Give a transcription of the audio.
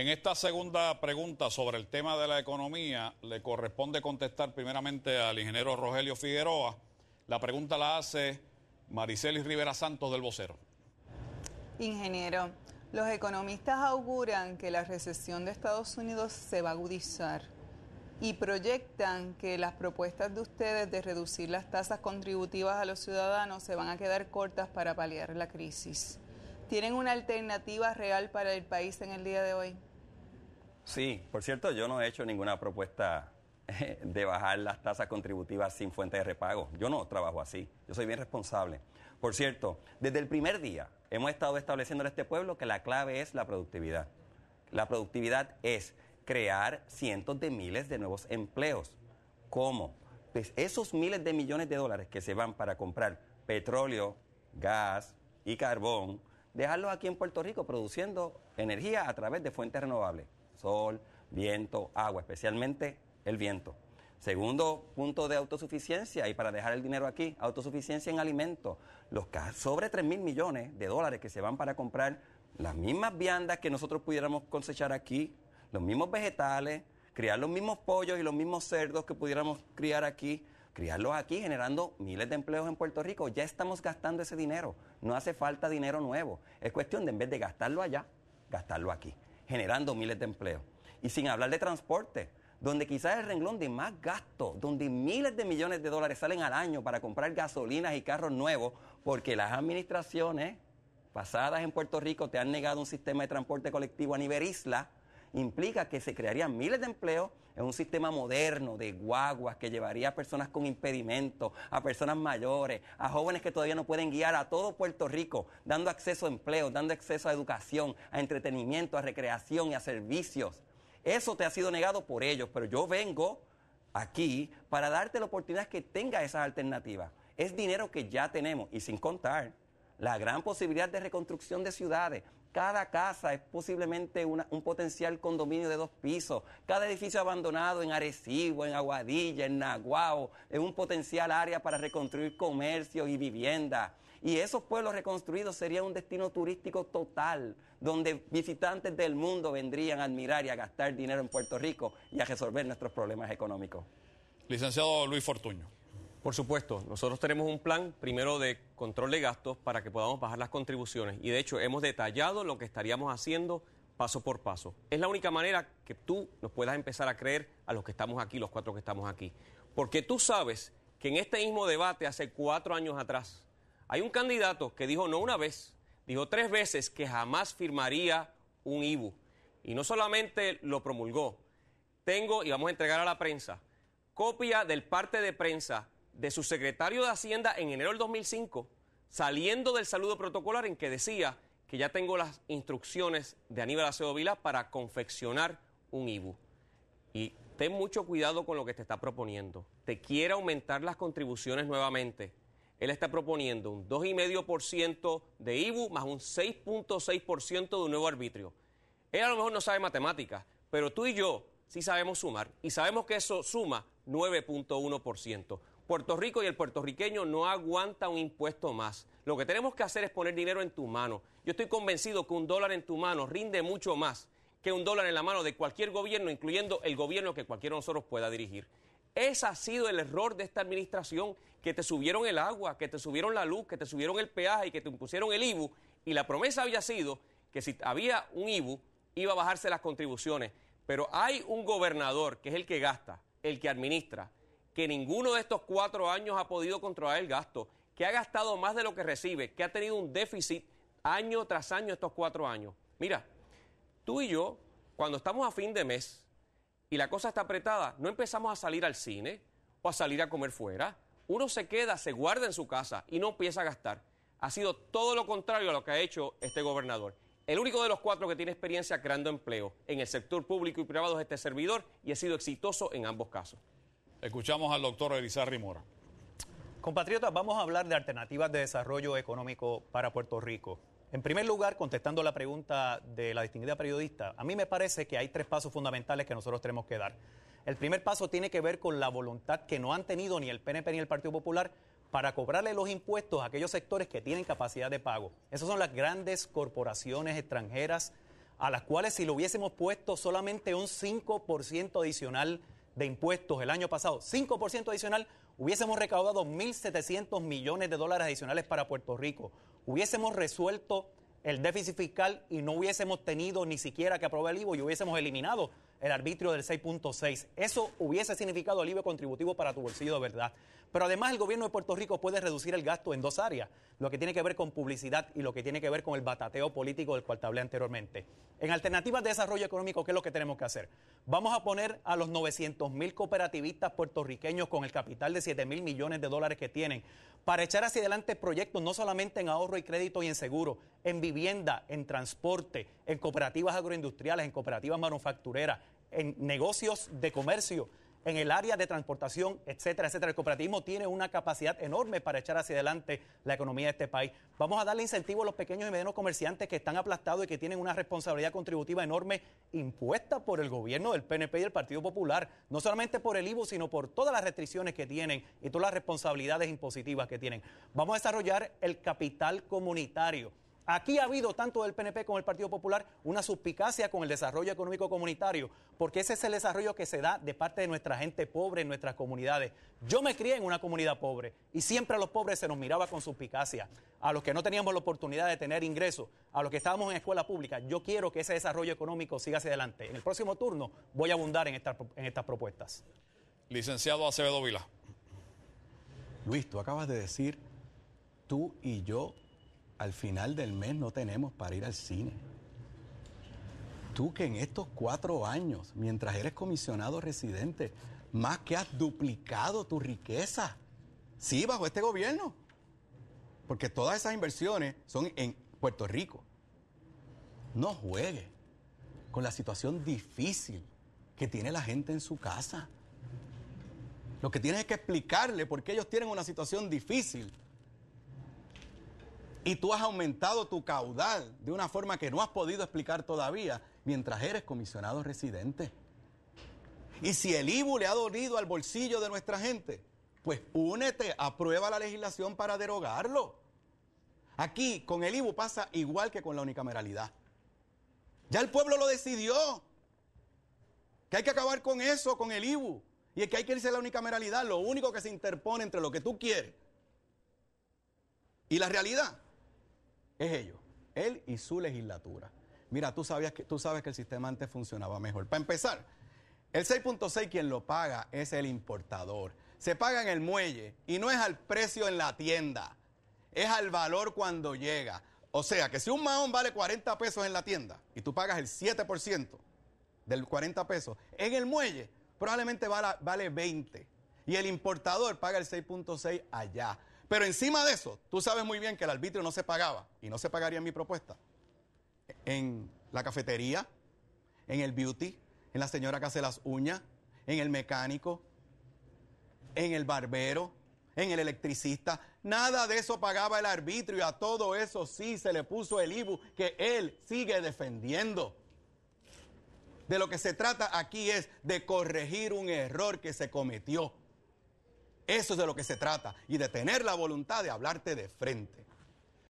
En esta segunda pregunta sobre el tema de la economía, le corresponde contestar primeramente al ingeniero Rogelio Figueroa. La pregunta la hace Maricelis Rivera Santos del Vocero. Ingeniero, los economistas auguran que la recesión de Estados Unidos se va a agudizar y proyectan que las propuestas de ustedes de reducir las tasas contributivas a los ciudadanos se van a quedar cortas para paliar la crisis. ¿Tienen una alternativa real para el país en el día de hoy? Sí, por cierto, yo no he hecho ninguna propuesta eh, de bajar las tasas contributivas sin fuente de repago. Yo no trabajo así, yo soy bien responsable. Por cierto, desde el primer día hemos estado estableciendo en este pueblo que la clave es la productividad. La productividad es crear cientos de miles de nuevos empleos. ¿Cómo? Pues esos miles de millones de dólares que se van para comprar petróleo, gas y carbón, dejarlos aquí en Puerto Rico produciendo energía a través de fuentes renovables sol, viento, agua, especialmente el viento. Segundo punto de autosuficiencia, y para dejar el dinero aquí, autosuficiencia en alimentos. Los sobre 3 mil millones de dólares que se van para comprar las mismas viandas que nosotros pudiéramos cosechar aquí, los mismos vegetales, criar los mismos pollos y los mismos cerdos que pudiéramos criar aquí, criarlos aquí generando miles de empleos en Puerto Rico. Ya estamos gastando ese dinero, no hace falta dinero nuevo. Es cuestión de en vez de gastarlo allá, gastarlo aquí generando miles de empleos. Y sin hablar de transporte, donde quizás el renglón de más gasto, donde miles de millones de dólares salen al año para comprar gasolinas y carros nuevos, porque las administraciones pasadas en Puerto Rico te han negado un sistema de transporte colectivo a nivel isla implica que se crearían miles de empleos en un sistema moderno de guaguas que llevaría a personas con impedimentos, a personas mayores, a jóvenes que todavía no pueden guiar, a todo Puerto Rico, dando acceso a empleo, dando acceso a educación, a entretenimiento, a recreación y a servicios. Eso te ha sido negado por ellos, pero yo vengo aquí para darte la oportunidad que tenga esas alternativas. Es dinero que ya tenemos y sin contar la gran posibilidad de reconstrucción de ciudades, cada casa es posiblemente un potencial condominio de dos pisos. Cada edificio abandonado en Arecibo, en Aguadilla, en Naguao, es un potencial área para reconstruir comercio y vivienda. Y esos pueblos reconstruidos serían un destino turístico total, donde visitantes del mundo vendrían a admirar y a gastar dinero en Puerto Rico y a resolver nuestros problemas económicos. Licenciado Luis Fortuño. Por supuesto, nosotros tenemos un plan primero de control de gastos para que podamos bajar las contribuciones y de hecho hemos detallado lo que estaríamos haciendo paso por paso. Es la única manera que tú nos puedas empezar a creer a los que estamos aquí, los cuatro que estamos aquí. Porque tú sabes que en este mismo debate hace cuatro años atrás hay un candidato que dijo no una vez, dijo tres veces que jamás firmaría un IBU. Y no solamente lo promulgó, tengo, y vamos a entregar a la prensa, copia del parte de prensa de su secretario de Hacienda en enero del 2005, saliendo del saludo protocolar en que decía que ya tengo las instrucciones de Aníbal Acedo Vila para confeccionar un IBU. Y ten mucho cuidado con lo que te está proponiendo. Te quiere aumentar las contribuciones nuevamente. Él está proponiendo un 2,5% de IBU más un 6,6% de un nuevo arbitrio. Él a lo mejor no sabe matemáticas, pero tú y yo sí sabemos sumar y sabemos que eso suma 9,1%. Puerto Rico y el puertorriqueño no aguanta un impuesto más. Lo que tenemos que hacer es poner dinero en tu mano. Yo estoy convencido que un dólar en tu mano rinde mucho más que un dólar en la mano de cualquier gobierno, incluyendo el gobierno que cualquiera de nosotros pueda dirigir. Ese ha sido el error de esta administración, que te subieron el agua, que te subieron la luz, que te subieron el peaje y que te impusieron el IBU. Y la promesa había sido que si había un IBU, iba a bajarse las contribuciones. Pero hay un gobernador que es el que gasta, el que administra, que ninguno de estos cuatro años ha podido controlar el gasto, que ha gastado más de lo que recibe, que ha tenido un déficit año tras año estos cuatro años. Mira, tú y yo, cuando estamos a fin de mes y la cosa está apretada, no empezamos a salir al cine o a salir a comer fuera. Uno se queda, se guarda en su casa y no empieza a gastar. Ha sido todo lo contrario a lo que ha hecho este gobernador. El único de los cuatro que tiene experiencia creando empleo en el sector público y privado es este servidor y ha sido exitoso en ambos casos. Escuchamos al doctor Elizarri Mora. Compatriotas, vamos a hablar de alternativas de desarrollo económico para Puerto Rico. En primer lugar, contestando la pregunta de la distinguida periodista, a mí me parece que hay tres pasos fundamentales que nosotros tenemos que dar. El primer paso tiene que ver con la voluntad que no han tenido ni el PNP ni el Partido Popular para cobrarle los impuestos a aquellos sectores que tienen capacidad de pago. Esas son las grandes corporaciones extranjeras a las cuales si lo hubiésemos puesto solamente un 5% adicional de impuestos el año pasado, 5% adicional, hubiésemos recaudado 1.700 millones de dólares adicionales para Puerto Rico. Hubiésemos resuelto el déficit fiscal y no hubiésemos tenido ni siquiera que aprobar el IVO y hubiésemos eliminado el arbitrio del 6.6. Eso hubiese significado alivio contributivo para tu bolsillo de verdad. Pero además el gobierno de Puerto Rico puede reducir el gasto en dos áreas, lo que tiene que ver con publicidad y lo que tiene que ver con el batateo político del cual hablé anteriormente. En alternativas de desarrollo económico, ¿qué es lo que tenemos que hacer? Vamos a poner a los 900 mil cooperativistas puertorriqueños con el capital de 7 mil millones de dólares que tienen para echar hacia adelante proyectos no solamente en ahorro y crédito y en seguro, en vivienda, en transporte, en cooperativas agroindustriales, en cooperativas manufactureras, en negocios de comercio, en el área de transportación, etcétera, etcétera. El cooperativismo tiene una capacidad enorme para echar hacia adelante la economía de este país. Vamos a darle incentivo a los pequeños y medianos comerciantes que están aplastados y que tienen una responsabilidad contributiva enorme impuesta por el gobierno del PNP y el Partido Popular, no solamente por el IVU, sino por todas las restricciones que tienen y todas las responsabilidades impositivas que tienen. Vamos a desarrollar el capital comunitario Aquí ha habido, tanto del PNP como del Partido Popular, una suspicacia con el desarrollo económico comunitario, porque ese es el desarrollo que se da de parte de nuestra gente pobre en nuestras comunidades. Yo me crié en una comunidad pobre y siempre a los pobres se nos miraba con suspicacia, a los que no teníamos la oportunidad de tener ingresos, a los que estábamos en escuela pública. Yo quiero que ese desarrollo económico siga hacia adelante. En el próximo turno voy a abundar en, en estas propuestas. Licenciado Acevedo Vila. Luis, tú acabas de decir, tú y yo al final del mes no tenemos para ir al cine. Tú que en estos cuatro años, mientras eres comisionado residente, más que has duplicado tu riqueza, sí, bajo este gobierno, porque todas esas inversiones son en Puerto Rico. No juegue con la situación difícil que tiene la gente en su casa. Lo que tienes es que explicarle por qué ellos tienen una situación difícil y tú has aumentado tu caudal de una forma que no has podido explicar todavía mientras eres comisionado residente. Y si el IBU le ha dolido al bolsillo de nuestra gente, pues únete, aprueba la legislación para derogarlo. Aquí con el IBU pasa igual que con la unicameralidad. Ya el pueblo lo decidió. Que hay que acabar con eso, con el IBU. Y es que hay que irse a la unicameralidad, lo único que se interpone entre lo que tú quieres y la realidad es ellos, él y su legislatura. Mira, tú, sabías que, tú sabes que el sistema antes funcionaba mejor. Para empezar, el 6.6 quien lo paga es el importador. Se paga en el muelle y no es al precio en la tienda, es al valor cuando llega. O sea, que si un maón vale 40 pesos en la tienda y tú pagas el 7% del 40 pesos, en el muelle probablemente vale 20. Y el importador paga el 6.6 allá. Pero encima de eso, tú sabes muy bien que el arbitrio no se pagaba y no se pagaría en mi propuesta. En la cafetería, en el beauty, en la señora que hace las uñas, en el mecánico, en el barbero, en el electricista. Nada de eso pagaba el arbitrio y a todo eso sí se le puso el IBU que él sigue defendiendo. De lo que se trata aquí es de corregir un error que se cometió. Eso es de lo que se trata y de tener la voluntad de hablarte de frente.